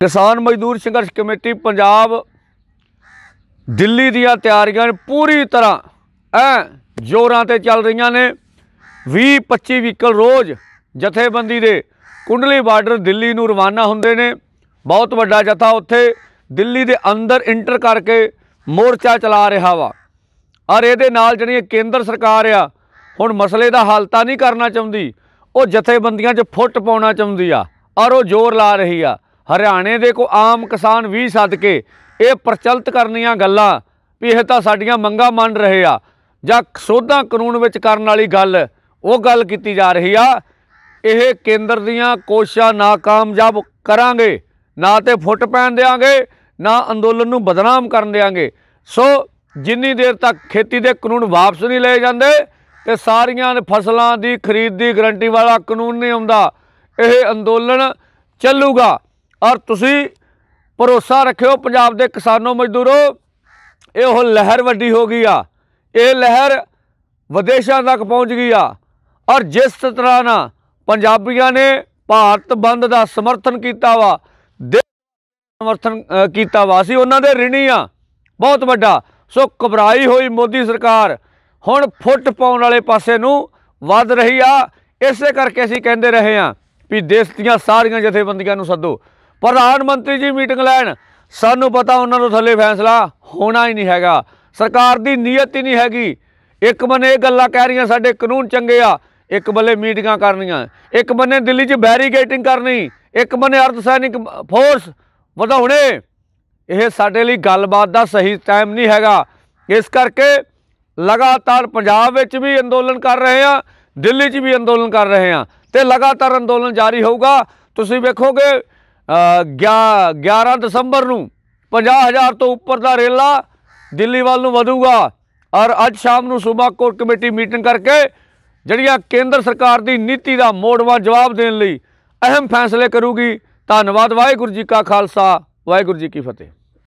ਕਿਸਾਨ ਮਜ਼ਦੂਰ ਸੰਘਰਸ਼ ਕਮੇਟੀ ਪੰਜਾਬ ਦਿੱਲੀ ਦੀਆਂ ਤਿਆਰੀਆਂ ਪੂਰੀ ਤਰ੍ਹਾਂ ਐ ਜ਼ੋਰਾਂ ਤੇ ਚੱਲ ਰਹੀਆਂ ਨੇ 20 25 ਵਹੀਕਲ ਰੋਜ਼ ਜਥੇਬੰਦੀ ਦੇ ਕੁੰਡਲੀ ਬਾਰਡਰ ਦਿੱਲੀ ਨੂੰ ਰਵਾਨਾ ਹੁੰਦੇ ਨੇ ਬਹੁਤ ਵੱਡਾ ਜਥਾ ਉੱਥੇ ਦਿੱਲੀ ਦੇ ਅੰਦਰ ਇੰਟਰ ਕਰਕੇ ਮੋਰਚਾ ਚਲਾ ਰਿਹਾ ਵਾ ਔਰ ਇਹਦੇ ਨਾਲ ਜਿਹੜੀ ਕੇਂਦਰ ਸਰਕਾਰ ਆ ਹੁਣ ਮਸਲੇ ਦਾ ਹੱਲ ਤਾਂ ਨਹੀਂ ਕਰਨਾ ਚਾਹੁੰਦੀ ਉਹ ਜਥੇਬੰਦੀਆਂ 'ਚ ਫੁੱਟ ਪਾਉਣਾ ਚਾਹੁੰਦੀ ਆ ਔਰ ਉਹ ਜ਼ੋਰ ਲਾ ਰਹੀ ਆ ਹਰਿਆਣੇ ਦੇ ਕੋ ਆਮ ਕਿਸਾਨ ਵੀ ਸਦਕੇ ਇਹ ਪ੍ਰਚਲਿਤ ਕਰਨੀਆਂ ਗੱਲਾਂ ਵੀ ਇਹ ਤਾਂ ਸਾਡੀਆਂ ਮੰਗਾਂ ਮੰਨ ਰਹੇ ਆ ਜਾਂ ਸੋਧਾਂ ਕਾਨੂੰਨ ਵਿੱਚ ਕਰਨ ਵਾਲੀ ਗੱਲ ਉਹ ਗੱਲ ਕੀਤੀ ਜਾ ਰਹੀ ਆ ਇਹ ਕੇਂਦਰ ਦੀਆਂ ਕੋਸ਼ਿਸ਼ਾਂ ਜਬ ਕਰਾਂਗੇ ਨਾ ਤੇ ਫੁੱਟ ਪੈਣ ਦੇਾਂਗੇ ਨਾ ਅੰਦੋਲਨ ਨੂੰ ਬਦਨਾਮ ਕਰਨ ਦੇਾਂਗੇ ਸੋ ਜਿੰਨੀ ਦੇਰ ਤੱਕ ਖੇਤੀ ਦੇ ਕਾਨੂੰਨ ਵਾਪਸ ਨਹੀਂ ਲਏ ਜਾਂਦੇ ਤੇ ਸਾਰੀਆਂ ਫਸਲਾਂ ਦੀ ਖਰੀਦ ਦੀ ਗਰੰਟੀ ਵਾਲਾ ਕਾਨੂੰਨ ਨਹੀਂ ਆਉਂਦਾ ਇਹ ਅੰਦੋਲਨ ਚੱਲੂਗਾ ਔਰ ਤੁਸੀਂ ਭਰੋਸਾ ਰੱਖਿਓ ਪੰਜਾਬ ਦੇ ਕਿਸਾਨੋ ਮਜ਼ਦੂਰੋ ਇਹ ਉਹ ਲਹਿਰ ਵੱਡੀ ਹੋ ਗਈ ਆ ਇਹ ਲਹਿਰ ਵਿਦੇਸ਼ਾਂ ਤੱਕ ਪਹੁੰਚ ਗਈ ਆ ਔਰ ਜਿਸ ਤਰ੍ਹਾਂ ਨਾਲ ਪੰਜਾਬੀਆਂ ਨੇ ਭਾਰਤ ਬੰਦ ਦਾ ਸਮਰਥਨ ਕੀਤਾ ਵਾ ਸਮਰਥਨ ਕੀਤਾ ਵਾ ਸੀ ਉਹਨਾਂ ਦੇ ਰਿਣੀ ਆ ਬਹੁਤ ਵੱਡਾ ਸੋ ਘਬਰਾਈ ਹੋਈ ਮੋਦੀ ਸਰਕਾਰ ਹੁਣ ਫੁੱਟ ਪਾਉਣ ਵਾਲੇ ਪਾਸੇ ਨੂੰ ਵੱਧ ਰਹੀ ਆ ਇਸੇ ਕਰਕੇ ਅਸੀਂ ਕਹਿੰਦੇ ਰਹੇ ਆ ਵੀ ਦੇਸ਼ ਦੀਆਂ ਸਾਰੀਆਂ ਜਥੇਬੰਦੀਆਂ ਨੂੰ ਸੱਦੋ ਪ੍ਰਧਾਨ ਮੰਤਰੀ ਜੀ ਮੀਟਿੰਗ ਲੈਣ ਸਾਨੂੰ ਪਤਾ ਉਹਨਾਂ ਤੋਂ ਥੱਲੇ ਫੈਸਲਾ ਹੋਣਾ ਹੀ ਨਹੀਂ ਹੈਗਾ ਸਰਕਾਰ ਦੀ ਨੀਅਤ ਹੀ ਨਹੀਂ ਹੈਗੀ ਇੱਕ ਬੰਨੇ ਇਹ ਗੱਲਾਂ ਕਹਿ ਰਹੀਆਂ ਸਾਡੇ ਕਾਨੂੰਨ ਚੰਗੇ ਆ ਇੱਕ ਬੰਨੇ ਮੀਟਿੰਗਾਂ ਕਰਨੀਆਂ ਇੱਕ ਬੰਨੇ ਦਿੱਲੀ 'ਚ ਬੈਰੀਕੇਟਿੰਗ ਕਰਨੀ ਇੱਕ ਬੰਨੇ ਅਰਧ ਸੈਨਿਕ ਫੋਰਸ ਵਧਾਉਣੇ ਇਹ ਸਾਡੇ ਲਈ ਗੱਲਬਾਤ ਦਾ ਸਹੀ ਟਾਈਮ ਨਹੀਂ ਹੈਗਾ ਇਸ ਕਰਕੇ ਲਗਾਤਾਰ ਪੰਜਾਬ ਵਿੱਚ ਵੀ ਅੰਦੋਲਨ ਕਰ ਰਹੇ ਆ ਦਿੱਲੀ 'ਚ ਵੀ ਅੰਦੋਲਨ ਕਰ ਰਹੇ ਆ ਤੇ ਲਗਾਤਾਰ ਅੰਦੋਲਨ ਜਾਰੀ ਹੋਊਗਾ ਤੁਸੀਂ ਵੇਖੋਗੇ 11 ਦਸੰਬਰ ਨੂੰ 50000 ਤੋਂ ਉੱਪਰ ਦਾ ਰੇਲਾ ਦਿੱਲੀ ਵੱਲ ਨੂੰ ਵਧੂਗਾ ਔਰ ਅੱਜ ਸ਼ਾਮ ਨੂੰ ਸੂਬਾ ਕੋਰ ਕਮੇਟੀ ਮੀਟਿੰਗ ਕਰਕੇ ਜਿਹੜੀਆਂ ਕੇਂਦਰ ਸਰਕਾਰ ਦੀ ਨੀਤੀ ਦਾ ਮੋੜਵਾ ਜਵਾਬ ਦੇਣ ਲਈ ਅਹਿਮ ਫੈਸਲੇ ਕਰੂਗੀ ਧੰਨਵਾਦ ਵਾਹਿਗੁਰੂ ਜੀ ਕਾ ਖਾਲਸਾ ਵਾਹਿਗੁਰੂ ਜੀ ਕੀ ਫਤਿਹ